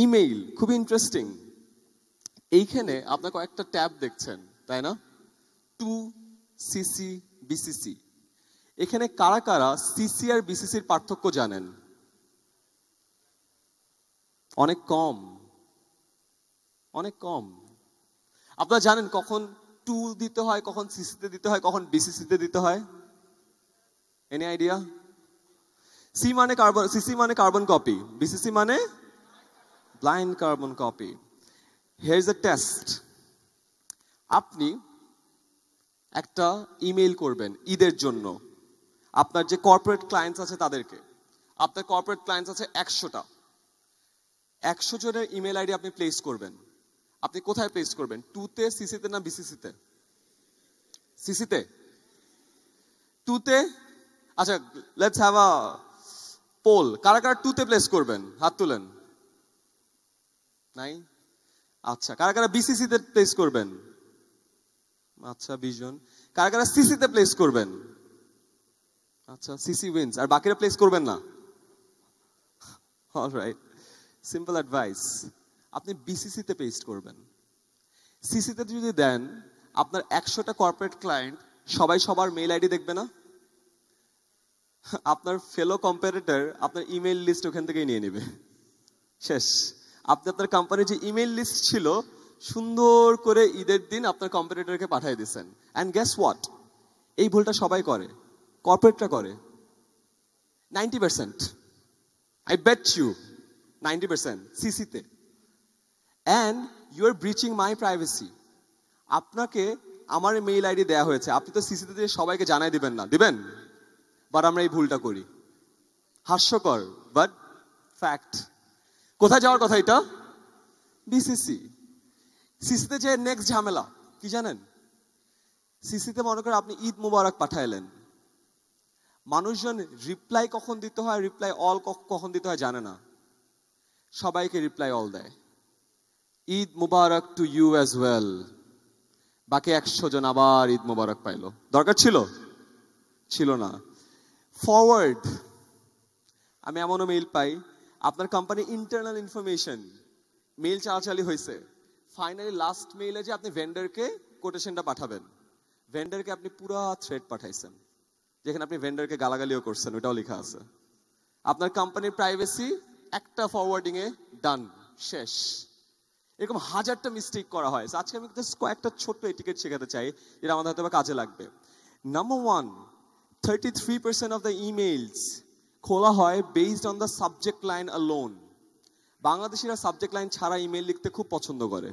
Email খুব interesting এইখানে আপনার কয়েকটা ট্যাব দেখছেন তাই না টু সিসি বিসিসি এখানে কারা কারা সিসি আর বিসিসির পার্থক্য জানেন অনেক কম অনেক কম আপনারা জানেন কখন টু দিতে হয় কখন সিসিতে দিতে হয় কখন বিসিসিতে দিতে হয় এনি আইডিয়া সি মানে কার্বন সিসি মানে কার্বন কপি বিসিসি মানে blind carbon copy. Here's a test আপনি একটা ইমেল করবেন ঈদের জন্য আপনার যে কর্পোরেট ক্লায়েন্টস আছে তাদেরকে আপনার কর্পোরেট ক্লায়েন্টস আছে একশোটা একশো জনের ইমেল আইডি আপনি প্লেস করবেন আপনি কোথায় প্লেস করবেন টুতে সিসিতে না বিসিসিতে সিসিতে টুতে আচ্ছা লেটস হ্যাভ আ পোল কারা কারা টুতে প্লেস করবেন হাত তুলেন নাই আচ্ছা কারা কারা বিসিসি তে প্লেস করবেন আচ্ছা বিশ জন কারা কারা সিসি তে প্লেস করবেন আচ্ছা সিসি উইন্স আর বাকিরা প্লেস করবেন না অলরাইট সিম্পল অ্যাডভাইস আপনি বিসিসি তে পেস্ট করবেন সিসি তে যদি দেন আপনার একশোটা কর্পোরেট ক্লায়েন্ট সবাই সবার মেইল আইডি দেখবে না আপনার ফেলো কম্পারেটর আপনার ইমেল লিস্ট ওখান থেকেই নিয়ে নেবে শেষ আপনি আপনার কোম্পানির যে ইমেল লিস্ট ছিল সুন্দর করে ঈদের দিন আপনার কম্পিটিটরকে পাঠিয়ে দিচ্ছেন অ্যান্ড গ্যাস হোয়াট এই ভুলটা সবাই করে কর্পোরেটরা করে ninety percent I bet you ninety percent সিসিতে and you are breaching my privacy আপনাকে আমার মেইল আইডি দেওয়া হয়েছে আপনি তো সিসিতে দিয়ে সবাইকে জানাই দিবেন না দিবেন বাট আমরা এই ভুলটা করি হাস্যকর বাট ফ্যাক্ট কোথায় যাওয়ার কথা এটা বিসিসি সিসিতে যে নেক্সট ঝামেলা কি জানেন সিসিতে মনে করেন আপনি ঈদ মুবারক পাঠাইলেন মানুষজন রিপ্লাই কখন দিতে হয় রিপ্লাই অল কখন দিতে হয় জানে না সবাইকে রিপ্লাই অল দেয় ঈদ মুবারক টু ইউ অ্যাজ ওয়েল বাকি একশো জন আবার ঈদ মুবারক পাইল দরকার ছিল ছিল না ফরওয়ার্ড আমি এমনও মেইল পাই আপনার কোম্পানি ইন্টারনাল ইনফরমেশন মেল চালাচালি হয়েছে ফাইনালি লাস্ট মেইলে যে আপনি ভেন্ডারকে কোটেশনটা পাঠাবেন ভেন্ডারকে আপনি পুরো থ্রেড পাঠাইছেন যেখানে আপনি ভেন্ডারকে গালাগালিও করছেন ওটাও লেখা আছে আপনার কোম্পানির প্রাইভেসি একটা ফরওয়ার্ডিংয়ে ডান শেষ এরকম হাজারটা মিস্টেক করা হয় আজকে আমি কয়েকটা ছোট্ট এটিকেট শেখাতে চাই যেটা আমাদের হয়তো কাজে লাগবে number one thirty three percent of the emails খোলা হয় based on the subject line লোন বাংলাদেশিরা সাবজেক্ট লাইন ছাড়া ইমেল লিখতে খুব পছন্দ করে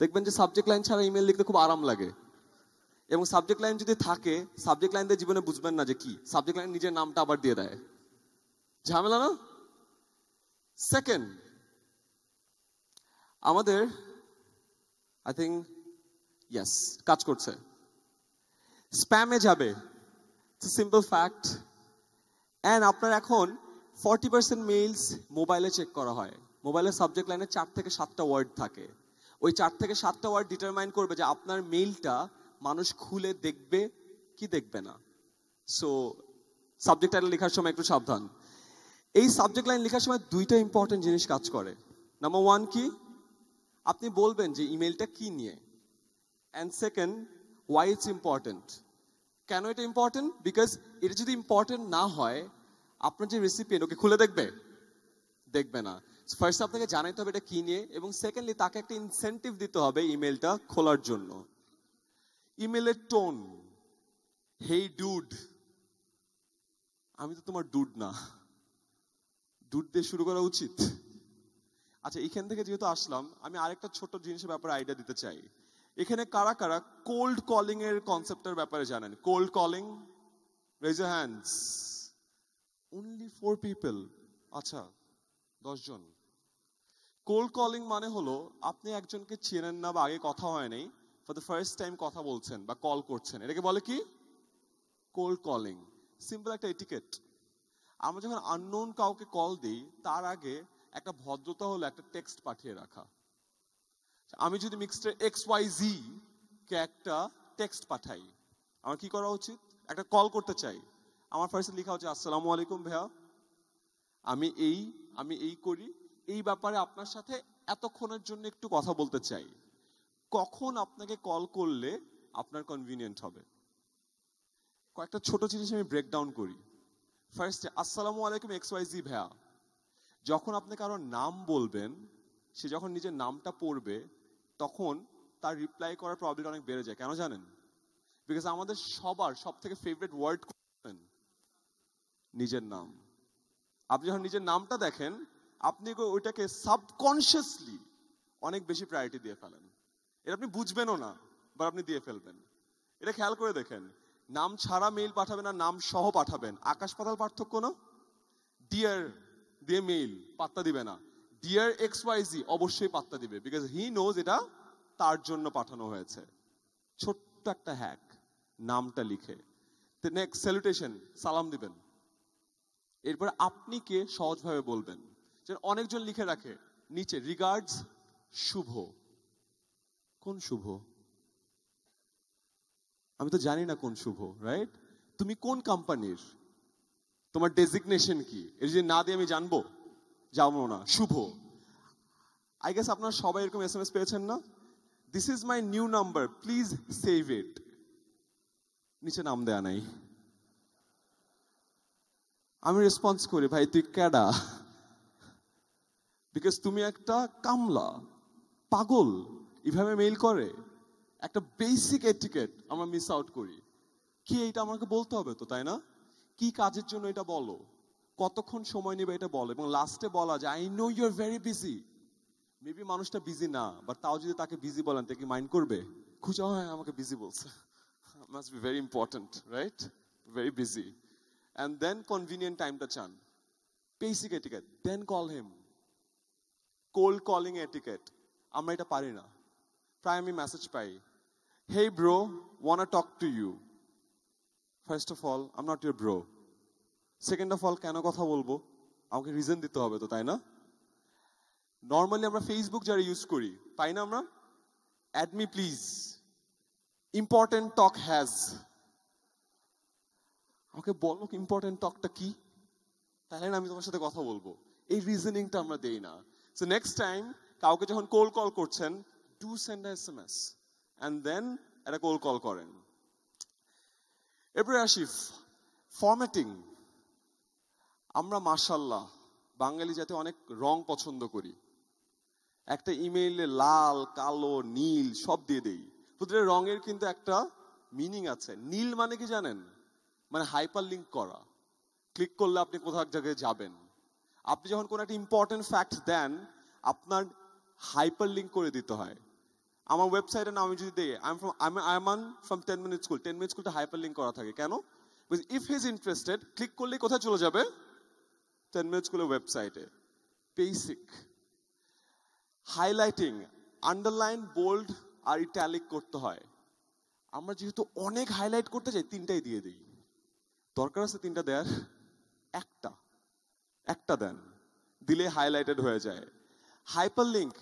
দেখবেন যে সাবজেক্ট লাইন ছাড়া ইমেল লিখতে খুব আরাম লাগে এবং সাবজেক্ট লাইন যদি থাকে সাবজেক্ট লাইন দিয়ে জীবনে বুঝবেন না যে কি সাবজেক্ট লাইন নিজের নামটা আবার দিয়ে দেয় ঝামেলা না সেকেন্ড আমাদের আই থিঙ্ক ইয়াস কাজ করছে স্প্যামে যাবে সিম্পল ফ্যাক্ট অ্যান্ড আপনার এখন ফর্টি পার্সেন্ট মেইলস মোবাইলে চেক করা হয় মোবাইলের সাবজেক্ট লাইনে চার থেকে সাতটা ওয়ার্ড থাকে ওই চার থেকে সাতটা ওয়ার্ড ডিটারমাইন করবে যে আপনার মেইলটা মানুষ খুলে দেখবে কি দেখবে না সো সাবজেক্ট টাইটেল লেখার সময় একটু সাবধান এই সাবজেক্ট লাইন লেখার সময় দুইটা ইম্পর্টেন্ট জিনিস কাজ করে নাম্বার ওয়ান কি আপনি বলবেন যে ইমেলটা কি নিয়ে and second why it's important কেন এটা ইম্পর্টেন্ট বিকজ এটা যদি ইম্পর্টেন্ট না হয় আপনার যে রেসিপিয়েন্ট ওকে খুলে দেখবে দেখবে না ফার্স্ট আপনাকে জানাইতে হবে এটা কি নিয়ে এবং সেকেন্ডলি তাকে একটা ইনসেন্টিভ দিতে হবে ইমেলটা খোলার জন্য ইমেলের টোন হেই ডুড আমি তো তোমার ডুড না ডুড দিয়ে শুরু করা উচিত আচ্ছা এখান থেকে যেহেতু আসলাম আমি আরেকটা ছোট জিনিসের ব্যাপারে আইডিয়া দিতে চাই এখানে কারা কারা কোল্ড কলিং এর কনসেপ্টের ব্যাপারে জানেন cold calling raise hands only four people আচ্ছা দশজন কোল্ড কলিং মানে হলো আপনি একজনকে চেনেন না বা আগে কথা হয় নাই ফর দ্য ফার্স্ট টাইম কথা বলছেন বা কল করছেন এটাকে বলে কি কোল্ড কলিং সিম্পল একটা এটিকেট আমরা যখন আননোন কাউকে কল দিই তার আগে একটা ভদ্রতা হলো একটা টেক্সট পাঠিয়ে রাখা আমি যদি মিক্সটার এক্স ওয়াই জি কে একটা টেক্সট পাঠাই আমার কি করা উচিত একটা কল করতে চাই আমার ফার্স্টে লেখা হচ্ছে আসসালামু আলাইকুম ভাইয়া আমি এই আমি এই করি এই ব্যাপারে আপনার সাথে এতক্ষণের জন্য একটু কথা বলতে চাই কখন আপনাকে কল করলে আপনার কনভিনিয়েন্ট হবে কয়েকটা ছোট জিনিস আমি ব্রেকডাউন করি ফার্স্টে আসসালামু আলাইকুম এক্স ওয়াই জি ভাইয়া যখন আপনি কারোর নাম বলবেন সে যখন নিজের নামটা পড়বে তখন তার রিপ্লাই করার প্রবলেমটা অনেক বেড়ে যায় কেন জানেন বিকজ আমাদের সবার সব থেকে ফেভারিট ওয়ার্ড নিজের নাম আপনি যখন নিজের নামটা দেখেন আপনি ওইটাকে সাবকনশিয়াসলি অনেক বেশি প্রায়োরিটি দিয়ে ফেলেন এটা আপনি বুঝবেনও না বা আপনি দিয়ে ফেলবেন এটা খেয়াল করে দেখেন নাম ছাড়া মেইল পাঠাবেন আর নাম সহ পাঠাবেন আকাশ পাতাল পার্থক্য না ডিয়ার দিয়ে মেইল পাত্তা দিবে না ডিয়ার এক্স ওয়াই জি অবশ্যই পাত্তা দিবে বিকজ হি নোজ এটা তার জন্য পাঠানো হয়েছে ছোট্ট একটা হ্যাক নামটা লিখে নেক্সট স্যালুটেশন সালাম দিবেন এরপর আপনি কে সহজভাবে বলবেন যেন অনেকজন লিখে রাখে নিচে রিগার্ডস শুভ কোন শুভ আমি তো জানি না কোন শুভ রাইট তুমি কোন কোম্পানির তোমার ডেজিগনেশন কি এর যদি না দিয়ে আমি জানবো যাবনা শুভ আই গেস আপনারা সবাই এরকম এস এম এস পেয়েছেন না this is my new number please save it নিচে নাম দেয়া নাই আমি রেসপন্স করি ভাই তুই ক্যাডা বিকজ তুমি একটা কামলা পাগল এভাবে মেইল করে একটা বেসিক এটিকেট আমরা মিস আউট করি কি এটা আমাকে বলতে হবে তো তাই না কি কাজের জন্য এটা বলো কতক্ষণ সময় নেবে এটা বলো এবং লাস্টে বলা যে I know you're very busy maybe মানুষটা বিজি না বাট তাও যদি তাকে বিজি বলেন তাকে মাইন্ড করবে খুঁজা হয় হ্যাঁ, আমাকে বিজি বলছে must be very important right very busy and then convenient টাইমটা চান basic etiquette then call hmm cold calling etiquette আমরা এটা পারি না প্রায় আমি মেসেজ পাই hey bro wanna talk to you first of all I'm not your bro second of all কেন কথা বলবো আমাকে রিজন দিতে হবে তো তাই না নর্মালি আমরা ফেসবুক যারা ইউজ করি তাই না আমরা অ্যাডমি প্লিজ ইম্পর্টেন্ট টক হ্যাজ আমাকে বলো ইম্পর্টেন্ট টকটা কি তাহলে না আমি তোমার সাথে কথা বলবো এই রিজনিংটা আমরা দেই না সো নেক্সট টাইম কাউকে যখন কোল কল করছেন do send S M S and then একটা কোল কল করেন এরপরে আসিফ ফরম্যাটিং আমরা মার্শাল্লাহ বাঙালি যাতে অনেক রং পছন্দ করি একটা ইমেইলে লাল কালো নীল সব দিয়ে দেই তোদের রঙের কিন্তু একটা মিনিং আছে নীল মানে কি জানেন মানে হাইপার লিঙ্ক করা ক্লিক করলে আপনি কোথাও জায়গায় যাবেন আপনি যখন কোনো একটা ইম্পর্টেন্ট ফ্যাক্ট দেন আপনার হাইপার লিঙ্ক করে দিতে হয় আমার ওয়েবসাইটের নাম যদি দেয় I am from I I from Ten Minute School Ten Minute স্কুলটা হাইপার লিঙ্ক করা থাকে কেন ইফ হিজ ইন্টারেস্টেড ক্লিক করলে কোথায় চলে যাবে টেন মিনিট স্কুলের ওয়েবসাইটে বেসিক হাইলাইটিং আন্ডারলাইন বোল্ড আর ইটালিক করতে হয় আমরা যেহেতু অনেক হাইলাইট করতে চাই তিনটাই দিয়ে দিই দরকার আছে তিনটা দেয়ার একটা একটা দেন দিলে হাইলাইটেড হয়ে যায় হাইপার লিঙ্ক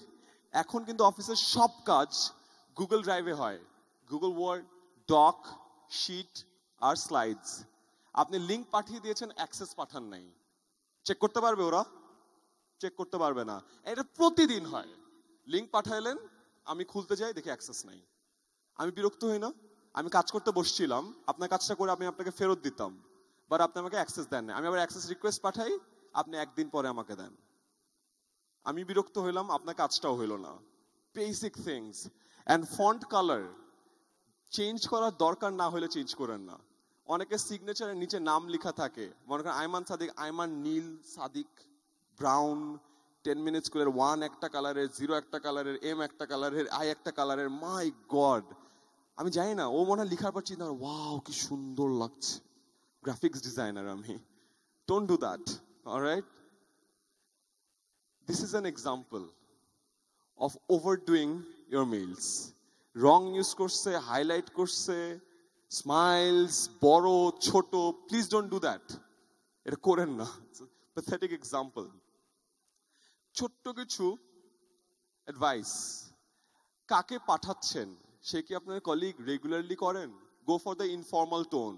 এখন কিন্তু অফিসের সব কাজ গুগল ড্রাইভে হয় গুগল ওয়ার্ড ডক শিট আর স্লাইডস আপনি লিঙ্ক পাঠিয়ে দিয়েছেন অ্যাক্সেস পাঠান নাই চেক করতে পারবে ওরা চেক করতে পারবে না এটা প্রতিদিন হয় লিঙ্ক পাঠাইলেন আমি খুলতে যাই দেখি অ্যাক্সেস নাই আমি বিরক্ত হই না আমি কাজ করতে বসছিলাম আপনার কাজটা করে আমি আপনাকে ফেরত দিতাম বাট আপনি আমাকে অ্যাক্সেস দেন না আমি আবার অ্যাক্সেস রিকোয়েস্ট পাঠাই আপনি একদিন পরে আমাকে দেন আমি বিরক্ত হইলাম আপনার কাজটাও হইল না basic things and font colour change করার দরকার না হলে চেঞ্জ করেন না অনেকের সিগনেচারের নিচে নাম লেখা থাকে মনে করেন আইমান সাদিক আইমান নীল সাদিক ব্রাউন টেন মিনিট স্কুলের ওয়ান একটা কালারের জিরো একটা কালারের এম একটা কালারের আই একটা কালারের মাই গড আমি জানি না ও মনে হয় লিখার পর চিন্তা ওয়াও কি সুন্দর লাগছে গ্রাফিক্স ডিজাইনার আমি don't do that right this is an example of overdoing your meals রং ইউজ করছে হাইলাইট করছে স্মাইলস বড় ছোট প্লিজ ডোন্ট ডু দ্যাট এটা করেন না প্যাথেটিক এক্সাম্পল ছোট্ট কিছু অ্যাডভাইস কাকে পাঠাচ্ছেন সে কি আপনার কলিগ রেগুলারলি করেন go for the informal tone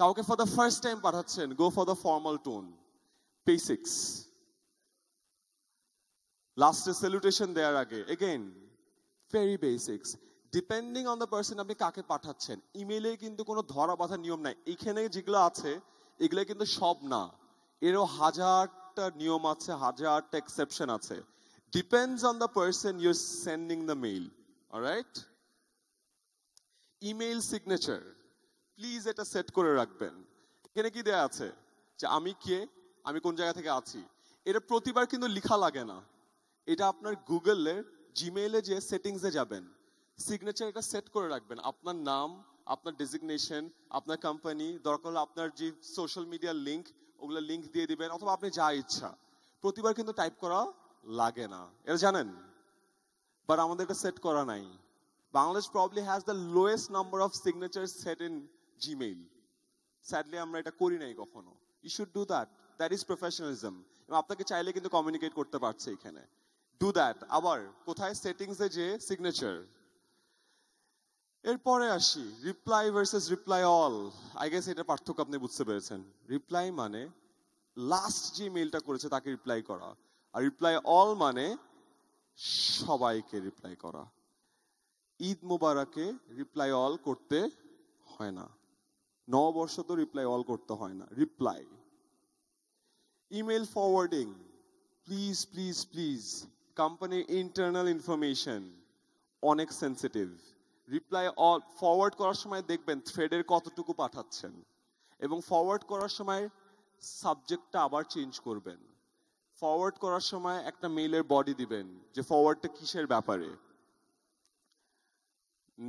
কাউকে ফর দ্য ফার্স্ট টাইম পাঠাচ্ছেন go for the formal tone basics লাস্টে স্যালুটেশন দেওয়ার আগে again very basics depending on the person আপনি কাকে পাঠাচ্ছেন ইমেলে কিন্তু কোনো ধরা বাঁধা নিয়ম নাই এখানে যেগুলো আছে এগুলো কিন্তু সব না এরও হাজারটা নিয়ম আছে হাজারটা এক্সেপশন আছে depends on the person you're sending the mail right email signature please এটা সেট করে রাখবেন এখানে কি দেয়া আছে যে আমি কে আমি কোন জায়গা থেকে আছি এটা প্রতিবার কিন্তু লিখা লাগে না এটা আপনার গুগলের জিমেইলে যে সেটিংসে যাবেন সিগনেচার এটা সেট করে রাখবেন আপনার নাম আপনার ডেজিগনেশন আপনার কোম্পানি দরকার হলে আপনার যে সোশ্যাল মিডিয়ার লিঙ্ক ওগুলো লিঙ্ক দিয়ে দিবেন অথবা আপনি যা ইচ্ছা প্রতিবার কিন্তু টাইপ করা লাগে না এটা জানেন বাট আমাদের এটা সেট করা নাই Bangladesh probably has the lowest number of signature set in Gmail sadly আমরা এটা করি নাই কখনো you should do that that is professionalism আপনাকে চাইলে কিন্তু কমিউনিকেট করতে পারছে এখানে ডু দ্যাট আবার কোথায় সেটিংসে যে সিগনেচার এরপরে আসি reply versus reply all I guess এটা পার্থক্য আপনি বুঝতে পেরেছেন রিপ্লাই মানে লাস্ট যে মেলটা করেছে তাকে রিপ্লাই করা আর রিপ্লাই অল মানে সবাইকে রিপ্লাই করা ঈদ মোবারকে রিপ্লাই অল করতে হয় না নববর্ষ তো রিপ্লাই অল করতে হয় না reply email forwarding please please please কোম্পানির ইন্টারনাল ইনফরমেশন অনেক সেন্সিটিভ রিপ্লাই অল ফরওয়ার্ড করার সময় দেখবেন থ্রেডের কতটুকু পাঠাচ্ছেন এবং ফরওয়ার্ড করার সময় সাবজেক্টটা আবার চেঞ্জ করবেন ফরওয়ার্ড করার সময় একটা মেইলের বডি দিবেন যে ফরওয়ার্ডটা কিসের ব্যাপারে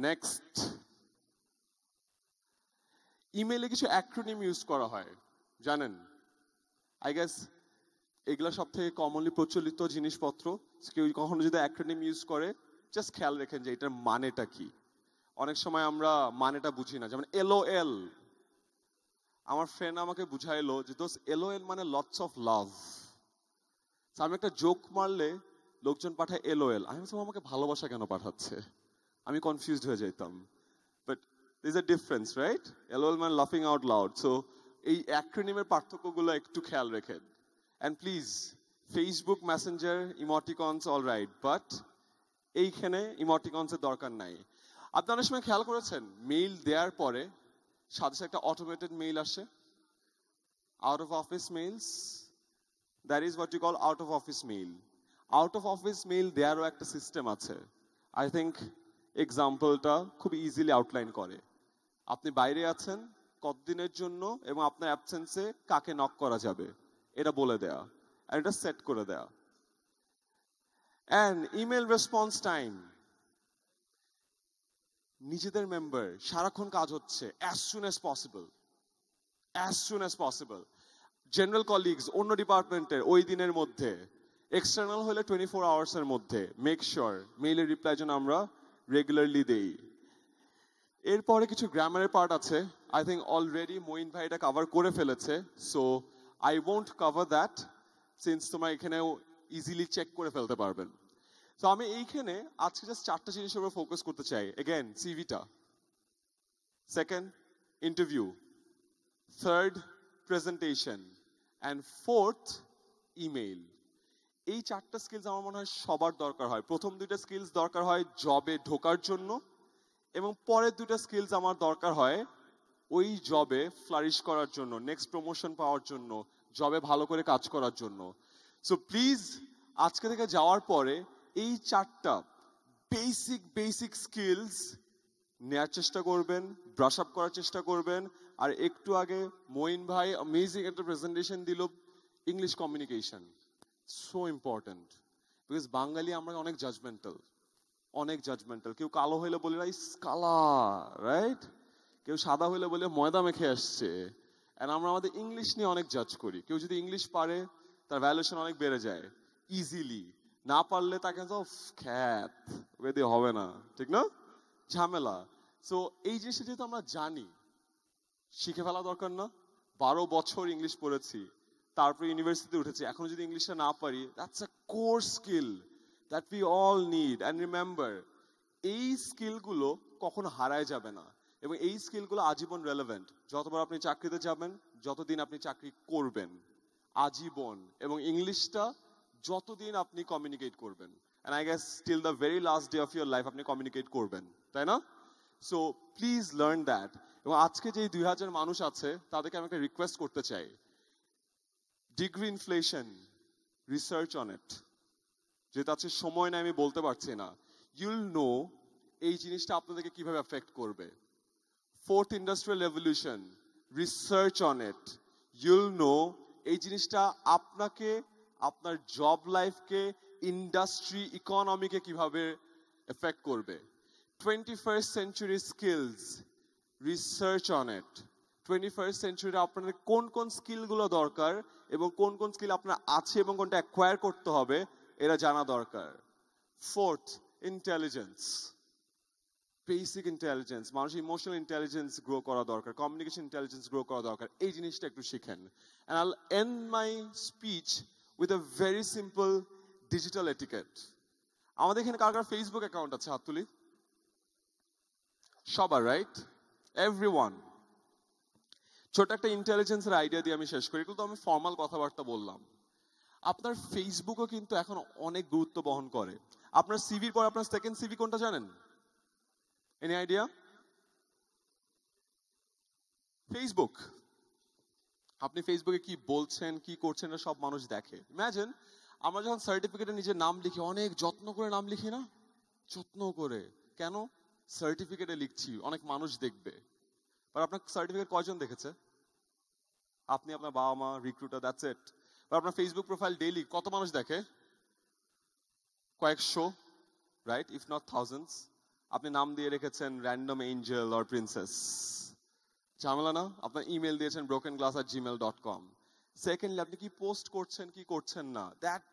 নেক্সট ইমেলে কিছু অ্যাক্রোনিম ইউজ করা হয় জানেন আই গেস এগুলা সব থেকে কমনলি প্রচলিত জিনিসপত্র কেউ কখনো যদি অ্যাক্রোনিম ইউজ করে জাস্ট খেয়াল রেখেন যে এটার মানেটা কি অনেক সময় আমরা মানেটা বুঝি না যেমন এলো এল আমার ফ্রেন্ড আমাকে বুঝাইলো যে দোস এলো এল মানে লটস অফ লাভ আমি একটা জোক মারলে লোকজন পাঠায় এলো এল আমি আমাকে ভালোবাসা কেন পাঠাচ্ছে আমি কনফিউজড হয়ে যাইতাম but is a difference right এলো এল মানে লাফিং আউট লাউড সো এই অ্যাক্রোনিমের পার্থক্যগুলো একটু খেয়াল রেখেন and please Facebook Messenger emoticons all right but এইখানে ইমটিকনসের দরকার নাই আপনারা সময় খেয়াল করেছেন মেইল দেওয়ার পরে সাথে সাথে একটা অটোমেটেড মেইল আসে out of office mails that is what you call out of office mail out of office mail দেওয়ারও একটা সিস্টেম আছে আই থিঙ্ক এক্সাম্পলটা খুব ইজিলি আউটলাইন করে আপনি বাইরে আছেন কতদিনের জন্য এবং আপনার অ্যাবসেন্সে কাকে নক করা যাবে এটা বলে দেয়া আর এটা সেট করে দেয়া অ্যান্ড ইমেল রেসপন্স টাইম নিজেদের মেম্বার সারাক্ষণ কাজ হচ্ছে as soon as possible as soon as possible general colleagues অন্য ডিপার্টমেন্টের ওই দিনের মধ্যে এক্সটার্নাল হলে টোয়েন্টি ফোর আওয়ার্সের মধ্যে মেক শিওর মেইলের রিপ্লাই যেন আমরা রেগুলারলি দেই এরপরে কিছু গ্রামারের পার্ট আছে আই থিঙ্ক অলরেডি মইন ভাই এটা কাভার করে ফেলেছে so I won't cover that since তোমরা এখানেও ইজিলি চেক করে ফেলতে পারবেন তো আমি এইখানে আজকে জাস্ট চারটা জিনিসের উপর ফোকাস করতে চাই এগেন সিভিটা second interview third presentation and fourth email এই চারটা স্কিলস আমার মনে হয় সবার দরকার হয় প্রথম দুইটা স্কিলস দরকার হয় জবে ঢোকার জন্য এবং পরের দুইটা স্কিলস আমার দরকার হয় ওই জবে ফ্লারিশ করার জন্য নেক্সট প্রমোশন পাওয়ার জন্য জবে ভালো করে কাজ করার জন্য সো প্লিজ আজকে থেকে যাওয়ার পরে এই চারটা বেসিক বেসিক স্কিলস নেয়ার চেষ্টা করবেন ব্রাশ আপ করার চেষ্টা করবেন আর একটু আগে মইন ভাই অ্যামেজিং একটা প্রেজেন্টেশন দিল English communication so important because Bengali আমরা অনেক জাজমেন্টাল অনেক জাজমেন্টাল কেউ কালো হইলে বলে রাইস কালা রাইট কেউ সাদা হইলে বলে ময়দা মেখে আসছে অ্যান্ড আমরা আমাদের ইংলিশ নিয়ে অনেক জাজ করি কেউ যদি ইংলিশ পারে তার ভ্যালুয়েশন অনেক বেড়ে যায় ইজিলি না পারলে তাকে যাও খ্যাত ওকে হবে না ঠিক না ঝামেলা সো এই জিনিসটা যেহেতু আমরা জানি শিখে ফেলা দরকার না বারো বছর ইংলিশ পড়েছি তারপর ইউনিভার্সিটিতে উঠেছি এখন যদি ইংলিশটা না পারি that's a core skill that we all need and remember এই স্কিলগুলো কখনো হারায় যাবে না এবং এই স্কিলগুলো আজীবন রেলেভেন্ট যতবার আপনি চাকরিতে যাবেন যতদিন আপনি চাকরি করবেন আজীবন এবং ইংলিশটা যতদিন আপনি কমিউনিকেট করবেন and I guess still the very last day of your life আপনি কমিউনিকেট করবেন তাই না সো প্লিজ লার্ন দ্যাট এবং আজকে যে দুই হাজার মানুষ আছে তাদেরকে আমি একটা রিকোয়েস্ট করতে চাই degree inflation research on it যেহেতু আজকে সময় নেই আমি বলতে পারছি না ইউল নো এই জিনিসটা আপনাদেরকে কিভাবে এফেক্ট করবে fourth industrial revolution research on it you'll know এই জিনিসটা আপনাকে আপনার জব লাইফকে ইন্ডাস্ট্রি ইকোনমিকে কিভাবে এফেক্ট করবে twenty first century skills research on it twenty first century আপনাদের কোন কোন স্কিলগুলো দরকার এবং কোন কোন স্কিল আপনার আছে এবং কোনটা অ্যাকোয়ার করতে হবে এরা জানা দরকার ফোর্থ ইন্টেলিজেন্স বেসিক ইন্টেলিজেন্স মানুষের ইমোশনাল ইন্টেলিজেন্স গ্রো করা দরকার কমিউনিকেশন ইন্টেলিজেন্স গ্রো করা দরকার এই জিনিসটা একটু শিখেন and I'll end my speech with a very simple digital etiquette. আমাদের এখানে কার কার ফেসবুক অ্যাকাউন্ট আছে হাত তুলি সবার রাইট এভরি ওয়ান ছোট একটা ইন্টেলিজেন্সের আইডিয়া দিয়ে আমি শেষ করি কিন্তু আমি ফর্মাল কথাবার্তা বললাম আপনার ফেসবুকও কিন্তু এখন অনেক গুরুত্ব বহন করে আপনার সিভির পর আপনার সেকেন্ড সিভি কোনটা জানেন এনি আইডিয়া ফেসবুক আপনি ফেসবুকে কি বলছেন কি করছেন সব মানুষ দেখে ইম্যাজিন আমরা যখন সার্টিফিকেটে নিজের নাম লিখি অনেক যত্ন করে নাম লিখি না যত্ন করে কেন সার্টিফিকেটে লিখছি অনেক মানুষ দেখবে আর আপনার সার্টিফিকেট কয়জন দেখেছে আপনি আপনার বাবা মা রিক্রুটার দ্যাটস ইট আর আপনার ফেসবুক প্রোফাইল ডেইলি কত মানুষ দেখে কয়েকশো রাইট ইফ নট থাউজেন্ডস আপনি নাম দিয়ে রেখেছেন র্যান্ডম এঞ্জেল অর প্রিন্সেস ঝামেলা না আপনার ইমেল দিয়েছেন ব্রোকেন গ্লাস আর জিমেল ডট কম সেকেন্ডলি আপনি কি পোস্ট করছেন কি করছেন না that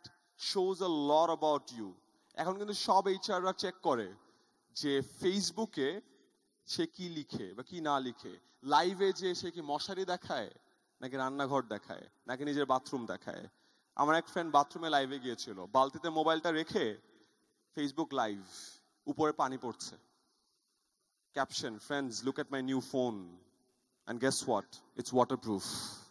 shows a lot about you এখন কিন্তু সব এইচআররা চেক করে যে ফেসবুকে সে কি লিখে বা কি না লিখে লাইভে যে সে কি মশারি দেখায় নাকি রান্নাঘর দেখায় নাকি নিজের বাথরুম দেখায় আমার এক ফ্রেন্ড বাথরুমে লাইভে গিয়েছিল বালতিতে মোবাইলটা রেখে ফেসবুক লাইভ উপরে পানি পড়ছে caption friends look at my new phone And guess what? It's waterproof.